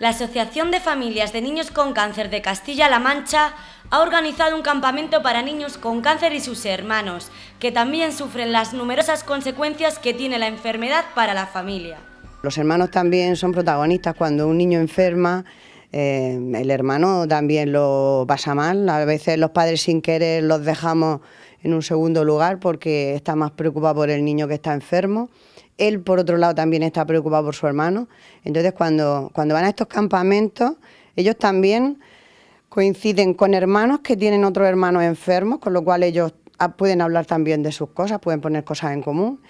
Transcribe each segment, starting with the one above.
la Asociación de Familias de Niños con Cáncer de Castilla-La Mancha ha organizado un campamento para niños con cáncer y sus hermanos, que también sufren las numerosas consecuencias que tiene la enfermedad para la familia. Los hermanos también son protagonistas cuando un niño enferma, eh, el hermano también lo pasa mal, a veces los padres sin querer los dejamos en un segundo lugar porque está más preocupado... por el niño que está enfermo. Él, por otro lado, también está preocupado por su hermano. Entonces, cuando, van a estos campamentos, ellos también coinciden con hermanos que tienen otros hermanos enfermos, con lo cual ellos pueden hablar también de sus cosas, pueden poner cosas en común.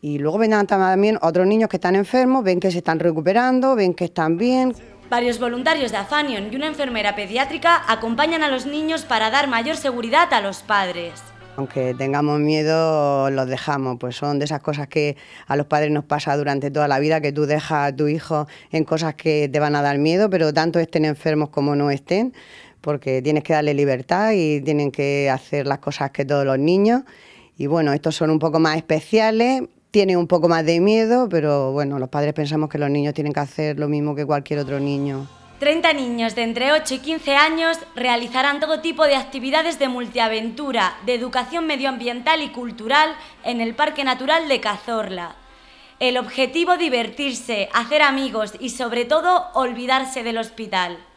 Y luego ven también otros niños que están enfermos, ven que se están recuperando, ven que están bien. Varios voluntarios de Afanion y una enfermera pediátrica acompañan a los niños para dar mayor seguridad a los padres. Aunque tengamos miedo, los dejamos, pues son de esas cosas que a los padres nos pasa durante toda la vida, que tú dejas a tu hijo en cosas que te van a dar miedo, pero tanto estén enfermos como no estén, porque tienes que darle libertad y tienen que hacer las cosas que todos los niños. Y bueno, estos son un poco más especiales, tienen un poco más de miedo, pero bueno, los padres pensamos que los niños tienen que hacer lo mismo que cualquier otro niño. 30 niños de entre 8 y 15 años realizarán todo tipo de actividades de multiaventura, de educación medioambiental y cultural en el Parque Natural de Cazorla. El objetivo divertirse, hacer amigos y sobre todo olvidarse del hospital.